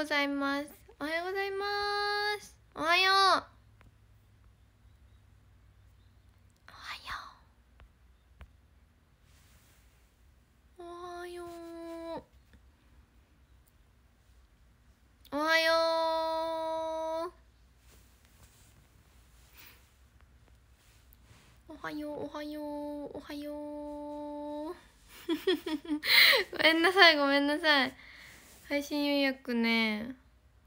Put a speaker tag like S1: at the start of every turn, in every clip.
S1: ございます。おはようございます。おはよう。おはよう。おはよう。おはよう。おはよう、おはよう、おはよう。ごめんなさい、ごめんなさい。配信予約ね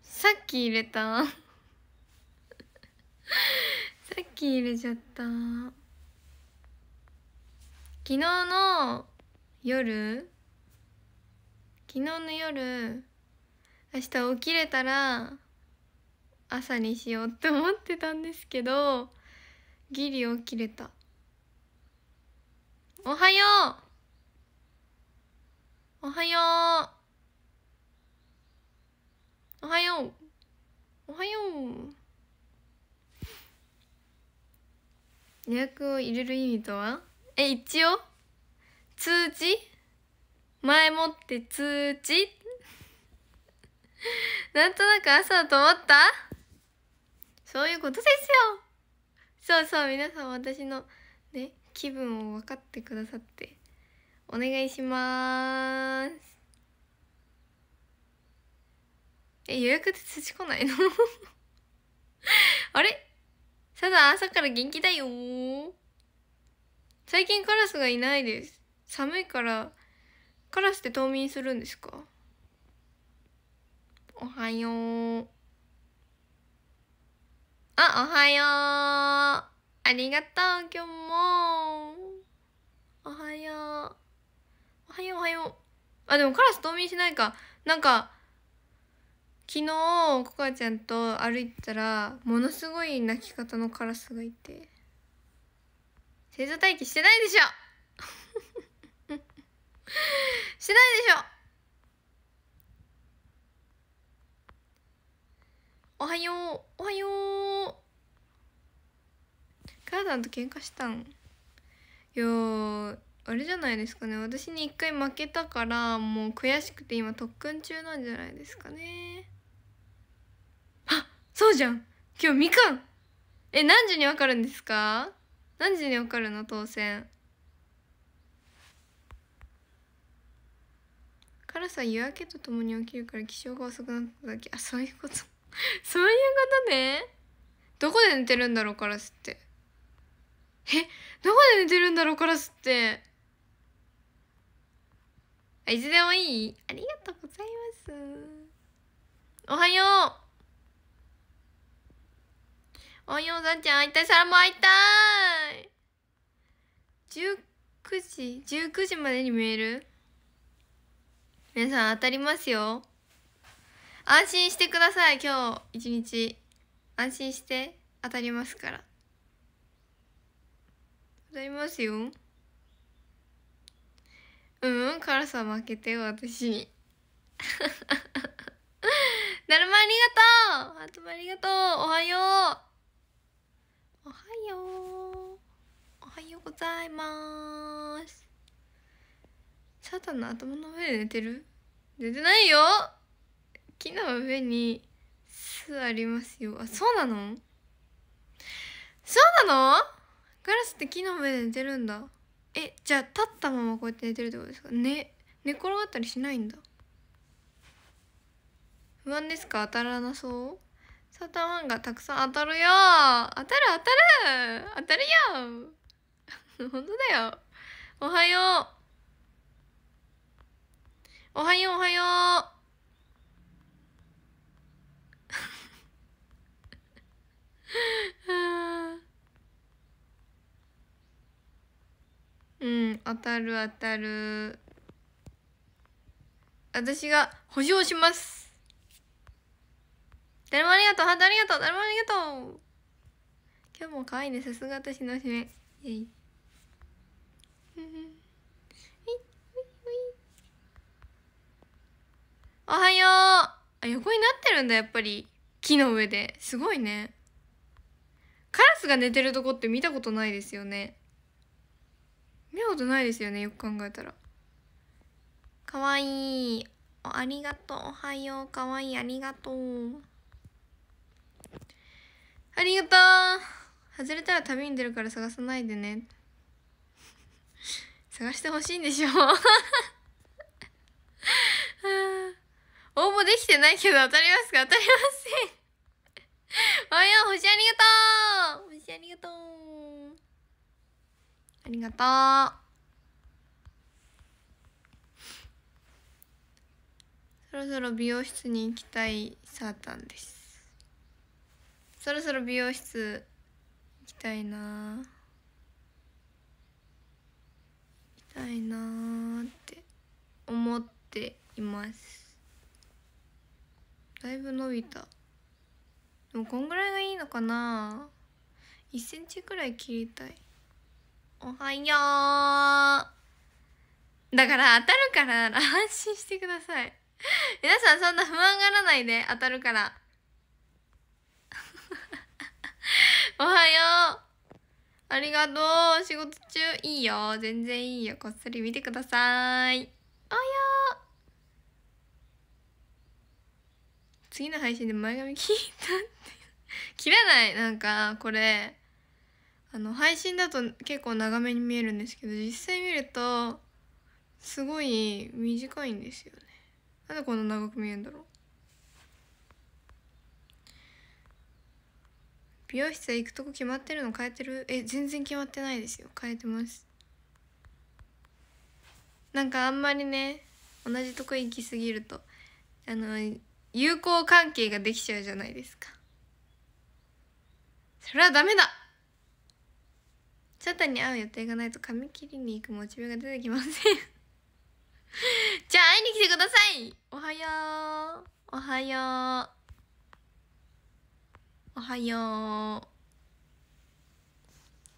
S1: さっき入れた さっき入れちゃった昨日の夜昨日の夜明日起きれたら朝にしようって思ってたんですけどギリ起きれたおはようおはようおはようおはよう予約を入れる意味とはえ一応通知前もって通知 なんとなく朝だと思ったそういうことですよそうそう皆さん私のね気分を分かってくださってお願いしますえ、予約で通知来ないの あれサザン朝から元気だよ最近カラスがいないです。寒いから、カラスって冬眠するんですかおはよう。あ、おはよう。ありがとう、今日も。おはよう。おはよう、おはよう。あ、でもカラス冬眠しないか。なんか、昨日コカちゃんと歩いてたらものすごい鳴き方のカラスがいて星座待機してないでしょ してないでしょおはようおはようカーダンと喧嘩したんいやあれじゃないですかね私に一回負けたからもう悔しくて今特訓中なんじゃないですかねそうじゃん今日みかんえ何時にわかるんですか何時にわかるの当選辛さ夜明けとともに起きるから起床が遅くなっただけあそういうこと そういうことねどこで寝てるんだろうカラスってえどこで寝てるんだろうカラスってあいつでもいいありがとうございますおはようおんようさんちゃん会いたい。サラも会いたい。19時、19時までにメール皆さん当たりますよ。安心してください、今日、一日。安心して当たりますから。当たりますよ。うん、辛さ負けてよ、私に。な るまありがとうはつまもありがとうおはようおはようおはようございますサタンの頭の上で寝てる寝てないよ木の上に巣ありますよあそうなのそうなのガラスって木の上で寝てるんだえじゃあ立ったままこうやって寝てるってことですか寝、寝転がったりしないんだ不安ですか当たらなそうサタワンがたくさん当たるよ当たる当たる当たるよ 本当だよおはようおはようおはよううん当たる当たる私が補償します誰もありがとうハートありがとう誰もありがとう今日も可愛いねさすが私の締めイエイおはようあ横になってるんだやっぱり木の上ですごいねカラスが寝てるとこって見たことないですよね見たことないですよねよく考えたらかわいいありがとうおはようかわいいありがとうありがとう外れたら旅に出るから探さないでね。探してほしいんでしょう 応募できてないけど当たりますか当たりません。おはよう星ありがとう星ありがとうありがとうそろそろ美容室に行きたいサータンですそろそろ美容室行きたいな行きたいなって思っていますだいぶ伸びたでもこんぐらいがいいのかな1センチくらい切りたいおはようだから当たるから安心してください皆さんそんな不安がらないで当たるからおはようありがとう仕事中いいよ全然いいよこっそり見てくださいおはよう次の配信で前髪切ったって切らないなんかこれあの配信だと結構長めに見えるんですけど実際見るとすごい短いんですよねなんでこんな長く見えるんだろう美容室へ行くとこ決まってるの変えてるえ全然決まってないですよ変えてますなんかあんまりね同じとこ行きすぎるとあの友好関係ができちゃうじゃないですかそれはダメだシャタに会う予定がないと髪切りに行くモチベが出てきません じゃあ会いに来てくださいおはようおはようおはよう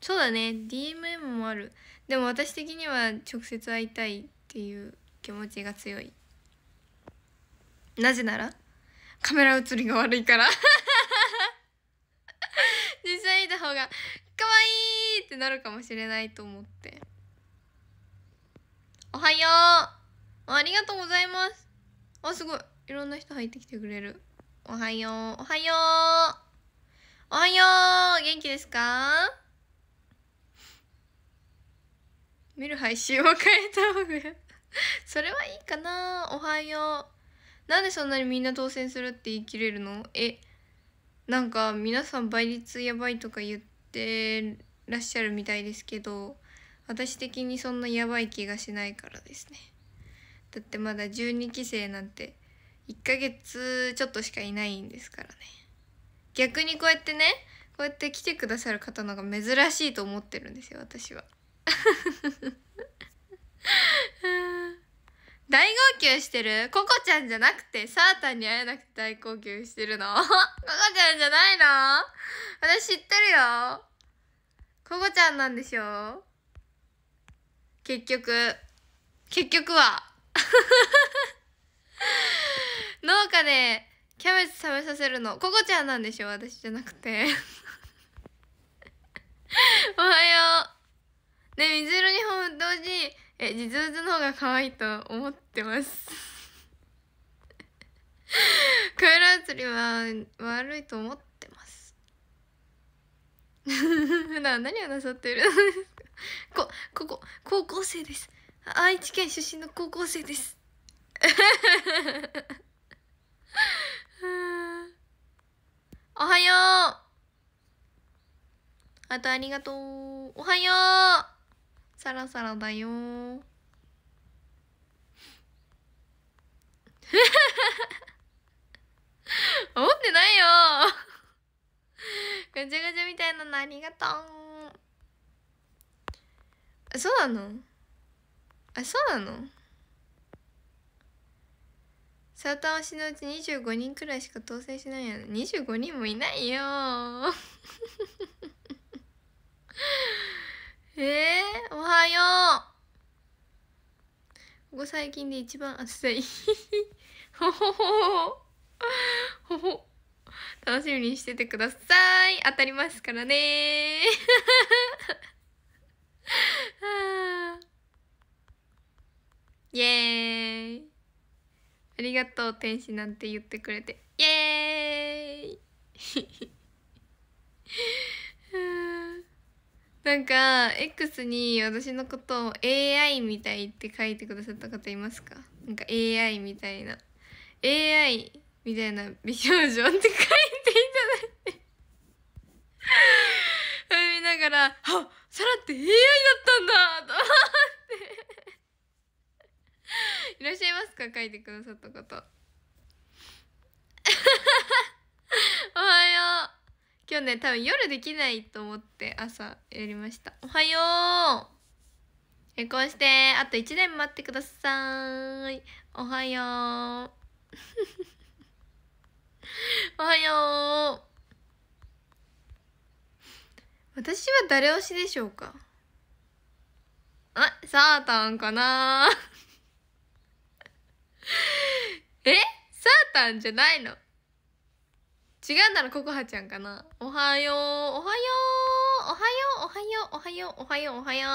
S1: そうだね DMM もあるでも私的には直接会いたいっていう気持ちが強いなぜならカメラ映りが悪いから 実際いた方が可愛いってなるかもしれないと思っておはようありがとうございますあすごいいろんな人入ってきてくれるおはようおはようおはよう元気ですか見る配信を変えた方が それはいいかなおはようなんでそんなにみんな当選するって言い切れるのえなんか皆さん倍率やばいとか言ってらっしゃるみたいですけど私的にそんなやばい気がしないからですねだってまだ12期生なんて1ヶ月ちょっとしかいないんですからね逆にこうやってねこうやって来てくださる方のが珍しいと思ってるんですよ私は 大号泣してるココちゃんじゃなくてサータンに会えなくて大号泣してるの ココちゃんじゃないの私知ってるよココちゃんなんでしょ結局結局は 農家でキャベツ食べさせるのここちゃんなんでしょ私じゃなくて おはようね水色に本同時え地図の方が可愛いと思ってます クエルア釣りは悪いと思ってます 普段何をなさってるこここ高校生です愛知県出身の高校生ですおはようあとありがとうおはようサラサラだよ 思ってないよぐちゃぐちゃみたいなのありがとうそうなのあそうなのサータ推しのうち25人くらいしか当選しないやね25人もいないよ えー、おはようここ最近で一番暑いほほほほほ楽しみにしててください当たりますからね イエーイありがとう天使なんて言ってくれてイエーイ なんか X に私のことを AI みたいって書いてくださった方いますかなんか AI みたいな AI みたいな美少女って書いていただいて 見ながら「あっさらって AI だったんだ!」と思っていらっしゃいますか書いてくださった方 おはよう今日ね多分夜できないと思って朝やりましたおはよう結婚してあと1年待ってくださいおはよう おはよう私は誰推しでしょうかあサータンかな えサータンじゃないの違うならココハちゃんかなおはよう、おはよう、おはよう、おはよう、おはよう、おはよう、おはよ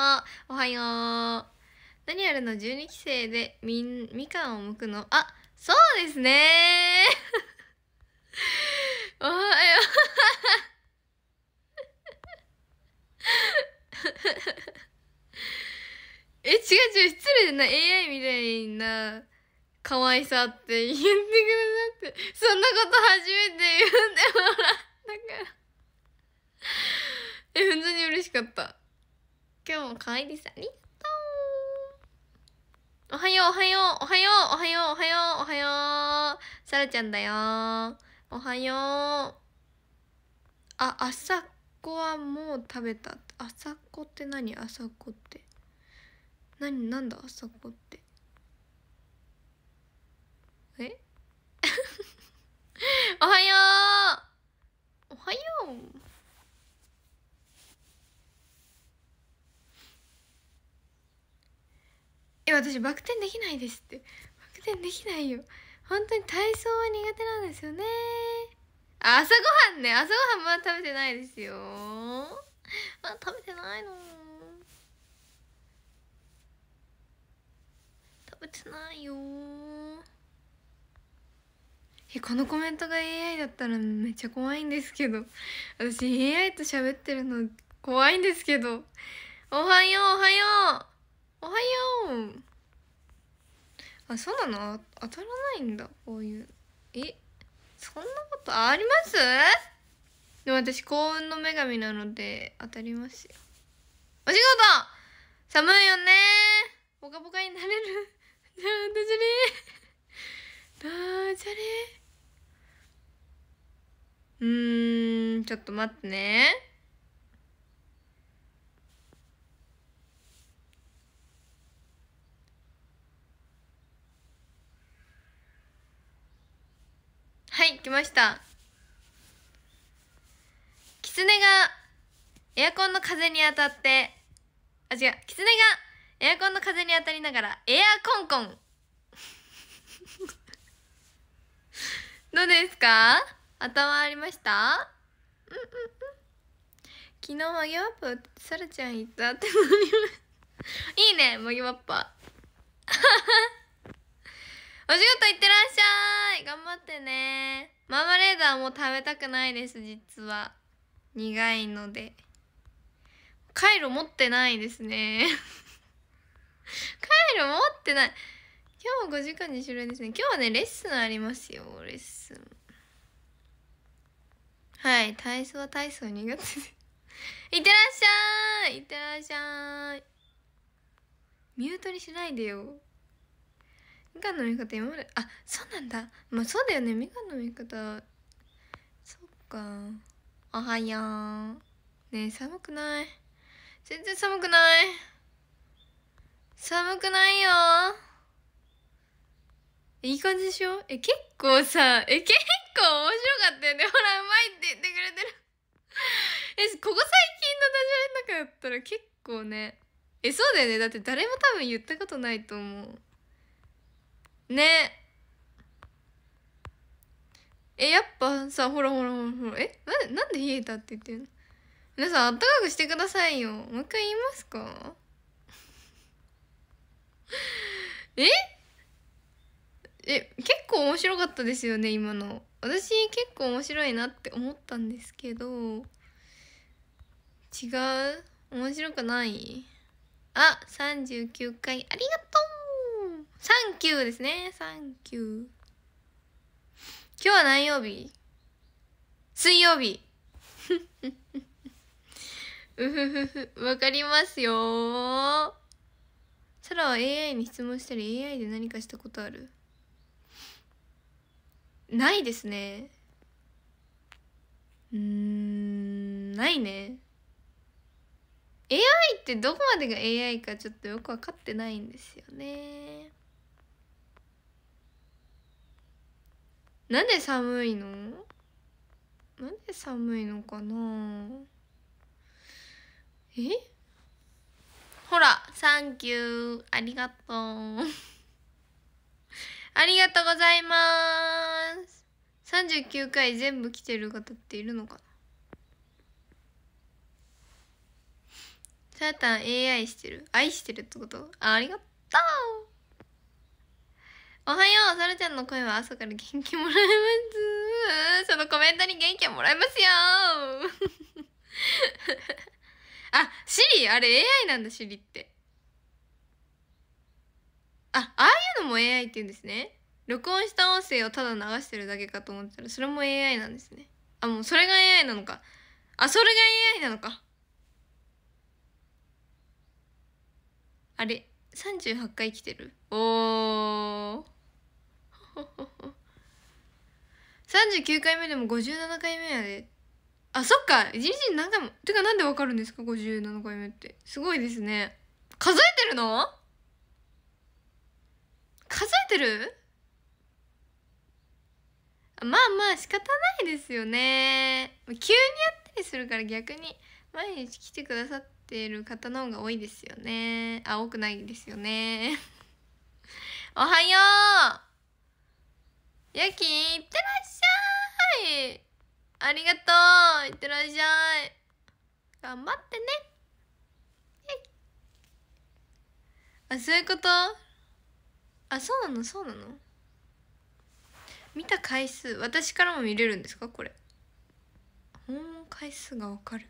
S1: う、おはよう。何やるの ?12 期生でみん、みかんをむくのあ、そうですね おはよう え、違う違う、失礼な AI みたいな。可愛さって言ってくださって、そんなこと初めて言うんでもらったから。え、本当に嬉しかった。今日も可愛いです。ありがとう。おはよう、おはよう、おはよう、おはよう、おはよう、おはよう。さらちゃんだよ。おはよう。あ、朝こはもう食べた。朝こって何朝こって。何なんだ朝こって。え おはようおはようえ私バク転できないですってバク転できないよ本当に体操は苦手なんですよね朝ごはんね朝ごはんまだ食べてないですよまだ食べてないの食べてないよえこのコメントが AI だったらめっちゃ怖いんですけど私 AI と喋ってるの怖いんですけどおはようおはようおはようあそうなの当たらないんだこういうえそんなことありますでも私幸運の女神なので当たりますよお仕事寒いよねぽかぽかになれる ダジャレダジャレうーんちょっと待ってねはい来ました狐がエアコンの風に当たってあ違う狐がエアコンの風に当たりながらエアコンコンどうですか頭ありましたう昨日もぎわッぱさらちゃん行ったって飲みいいねもぎわっぱ お仕事行ってらっしゃい頑張ってねマーマレードはもう食べたくないです実は苦いのでカイロ持ってないですね カイロ持ってない今日も5時間に終了ですね今日はねレッスンありますよレッスンはい体操は体操苦手でいってらっしゃいいってらっしゃいミュートにしないでよみかんの見方今まであそうなんだまあそうだよねみかんの見方そっかおはようねえ寒くない全然寒くない寒くないよいい感じでしょえ結構さえ結構面白かったよね。ほら、うまいって言ってくれてる。え、ここ最近のダジャレの中だったら結構ね。え、そうだよね。だって誰も多分言ったことないと思う。ね。え、やっぱさ、ほらほらほらほら。え、ななんで冷えたって言ってるの皆さん、あったかくしてくださいよ。もう一回言いますか ええ、結構面白かったですよね、今の。私結構面白いなって思ったんですけど違う面白くないあ三39回ありがとうサンキューですねサンキュー今日は何曜日水曜日 うふふふわかりますよサラは AI に質問したり AI で何かしたことあるないですねうんないね AI ってどこまでが AI かちょっとよく分かってないんですよねなんで寒いのなんで寒いのかなえほらサンキューありがとうありがとうございます三十九回全部来てる方っているのかなさやたん AI してる愛してるってことあありがとうおはようサらちゃんの声は朝から元気もらえますそのコメントに元気をもらいますよ あシリあれ AI なんだシリってあああいうのも AI って言うんですね録音した音声をただ流してるだけかと思ってたらそれも AI なんですねあもうそれが AI なのかあそれが AI なのかあれ38回来てるおお39回目でも57回目やであそっか一日に何回もてかなんでわかるんですか57回目ってすごいですね数えてるの数えてるまあまあ仕方ないですよね急にやったりするから逆に毎日来てくださってる方の方が多いですよねあ多くないですよね おはよう夜勤いってらっしゃいありがとういってらっしゃい頑張ってねあそういうことあそうなのそうなの見た回数私からも見れるんですかこれ訪問回数がわかる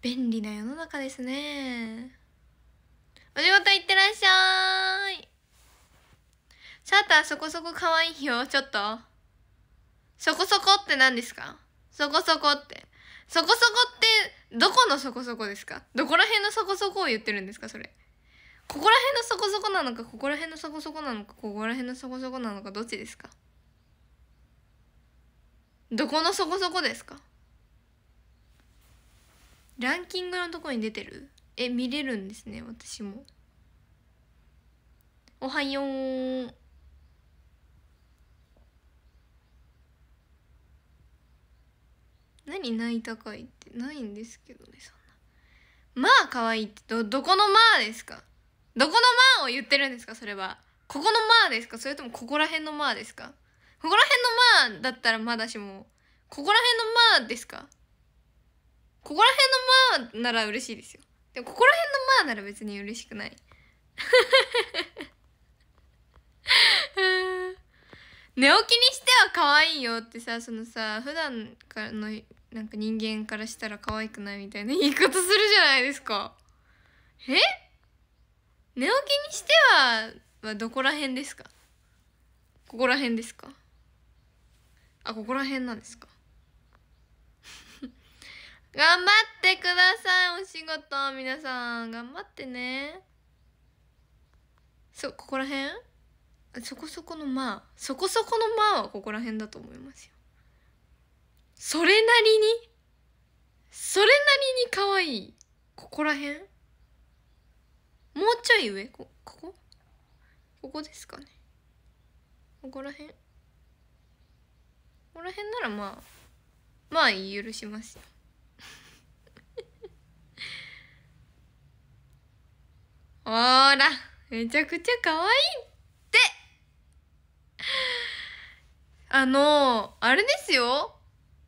S1: 便利な世の中ですねお仕事いってらっしゃいサーターそこそこ可愛いよちょっとそこそこって何ですかそこそこってそこそこってどこのそこそこですかどこら辺のそこそこを言ってるんですかそれここら辺のそこそこなのかここら辺のそこそこなのかここら辺のそこそこなのかどっちですかどこのそこそこですかランキングのとこに出てるえ見れるんですね私もおはよう何泣いたかいってないんですけどねそんなまあ可愛いってどどこのまあですかどこの「まあ」を言ってるんですかそれはここの「まあ」ですかそれともここら辺の「まあ」ですかここら辺の「まあ」だったらまだしもここら辺の「まあ」ですかここら辺の「まあ」なら嬉しいですよでもここら辺の「まあ」なら別に嬉しくない 寝起きにしては可愛いよってさそのさ普段からのなんか人間からしたら可愛くないみたいな言い方するじゃないですかえ寝起きにしては、どこら辺ですかここら辺ですかあここら辺なんですか 頑張ってくださいお仕事皆さん頑張ってねそうここら辺そこそこのまあそこそこのまあはここら辺だと思いますよそれなりにそれなりに可愛いここら辺もうちょい上こここここですかねここら辺ここら辺ならまあまあ許しますよ ほらめちゃくちゃ可愛いってあのあれですよ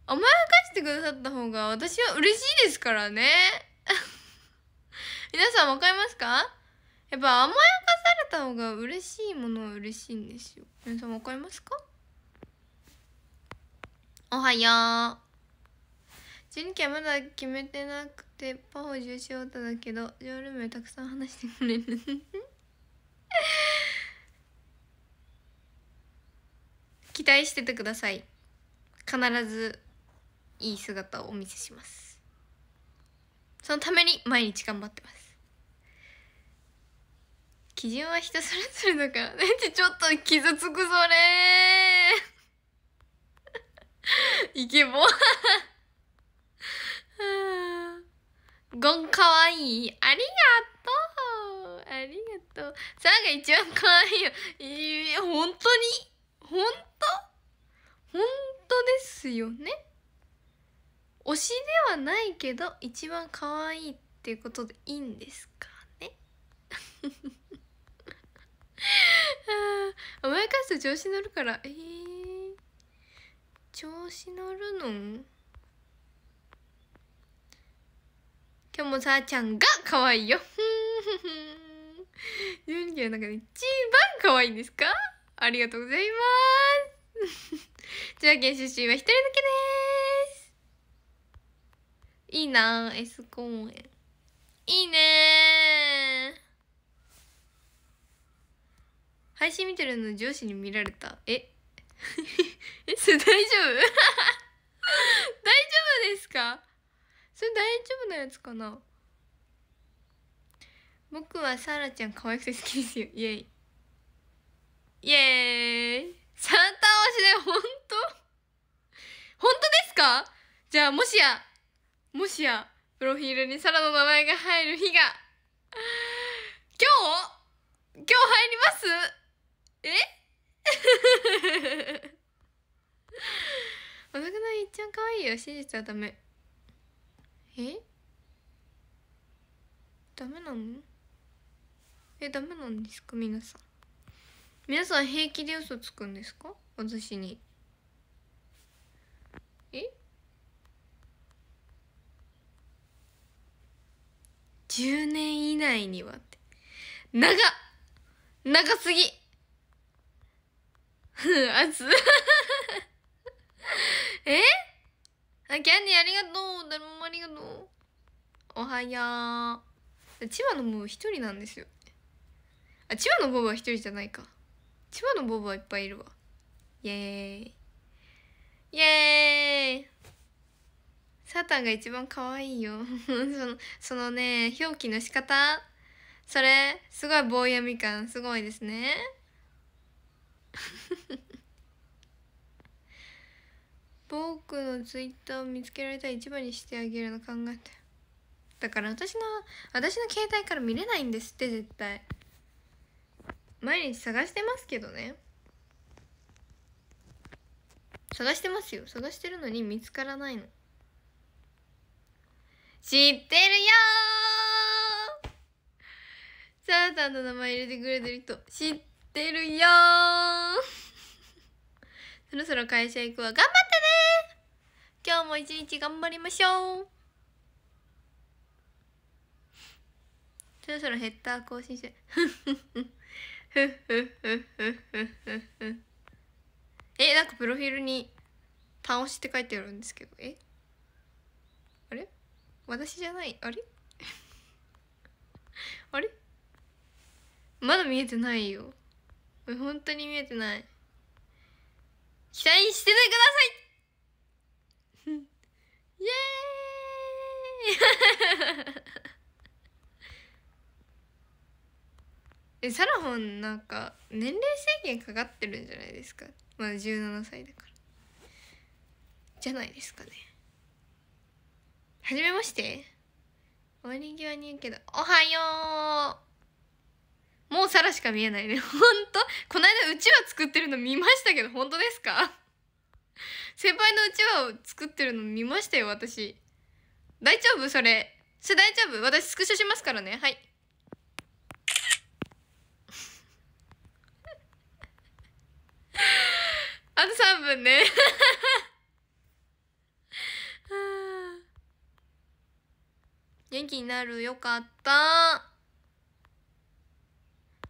S1: 甘やかしてくださった方が私は嬉しいですからね皆さんわかりますかやっぱ甘やかされた方が嬉しいものは嬉しいんですよ皆さんわかりますかおはよう準2はまだ決めてなくてパフォ重症太だけどジョール名たくさん話してくれる 期待しててください必ずいい姿をお見せしますそのために毎日頑張ってます基準は人それぞれだからねっちょっと傷つくそれ イケボゴン かわいいありがとうありがとうさあが一番かわいいよいや本当に本当本当ですよね推しではないけど一番かわいいっていうことでいいんですかね あ甘やかすと調子乗るからえー、調子乗るの今日もさあちゃんが可愛いよ ユニキの中で一番可愛いんですかありがとうございます千葉県出身は一人だけですいいなエス公ンいいね配信見てるの上司に見られたえ えそれ大丈夫 大丈夫ですかそれ大丈夫なやつかな僕はサラちゃん可愛くて好きですよイエイイエーイサンタ推しで本当本当ですかじゃあもしやもしやプロフィールにサラの名前が入る日が今日今日入りますえお なくないっちゃん可愛いいよ真実はダメえダメなのえダメなんですか皆さん皆さん平気で嘘つくんですか私にえ10年以内にはって長長すぎ 熱 えあ、キャンディーありがとう。誰もありがとう。おはやー。千葉のボブ一人なんですよ。あ、千葉のボブは一人じゃないか。千葉のボブはいっぱいいるわ。イエーイ。イエーイサタンが一番可愛いよ その。そのね、表記の仕方。それ、すごい棒読み感、すごいですね。僕 のツイッターを見つけられた一番にしてあげるの考えてだから私の私の携帯から見れないんですって絶対毎日探してますけどね探してますよ探してるのに見つからないの知ってるよーサータの名前入れてくれてる人知ってるよってるよ そろそろ会社行くわ。頑張ってね今日も一日頑張りましょうそろそろヘッダー更新して。え、なんかプロフィールに、倒しって書いてあるんですけど、えあれ私じゃないあれ あれまだ見えてないよ。本当に見えてない期待しててください イエーイ えサラホンなんか年齢制限かかってるんじゃないですかまだ17歳だからじゃないですかねはじめまして終わり際に言うけどおはようもう皿しか見えないね。ほんとこの間うちわ作ってるの見ましたけど、本当ですか 先輩のうちわを作ってるの見ましたよ、私。大丈夫それ。それ大丈夫私スクショしますからね。はい。あと3分ね。元気になるよかった。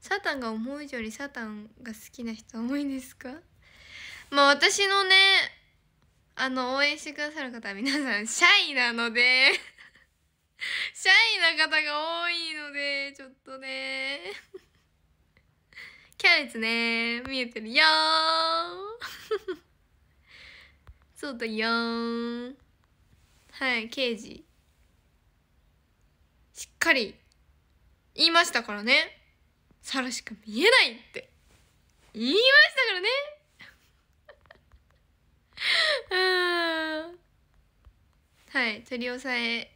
S1: サタンが思う以上にサタンが好きな人多いんですかまあ私のねあの応援してくださる方は皆さんシャイなのでシャイな方が多いのでちょっとねキャベツね見えてるよそうだよはい刑事しっかり言いましたからね猿しか見えないって言いましたからね うんはい取り押さえ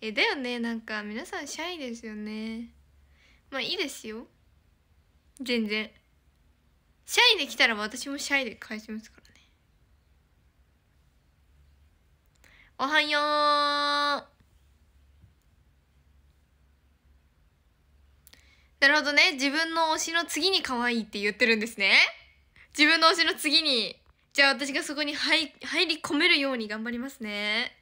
S1: えだよねなんか皆さんシャイですよねまあいいですよ全然シャイで来たら私もシャイで返しますからねおはようなるほどね。自分の推しの次に可愛いって言ってるんですね。自分の推しの次に。じゃあ私がそこに入入り込めるように頑張りますね。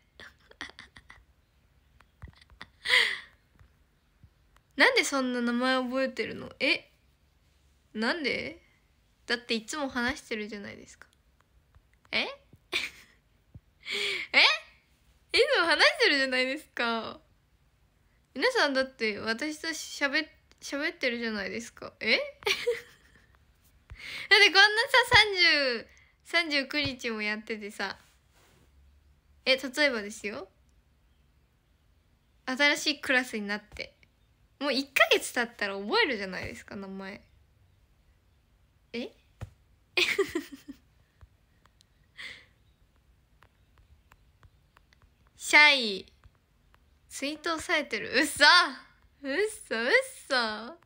S1: なんでそんな名前覚えてるのえなんでだっていつも話してるじゃないですか。え えいつも話してるじゃないですか。皆さんだって私と喋っ喋ってるじゃないですかえ だってこんなさ3039日もやっててさえ例えばですよ新しいクラスになってもう1ヶ月経ったら覚えるじゃないですか名前え シャイツイート押さえてるうっそうっそうっそ今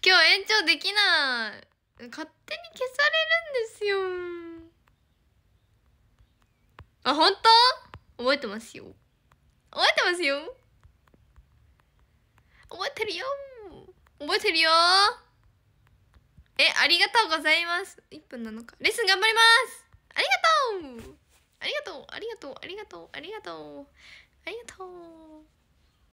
S1: 日延長できない勝手に消されるんですよあ本当覚えてますよ覚えてますよ覚えてるよ覚えてるよえありがとうございます1分なのかレッスン頑張りますありがとうありがとうありがとうありがとうありがとうありがとう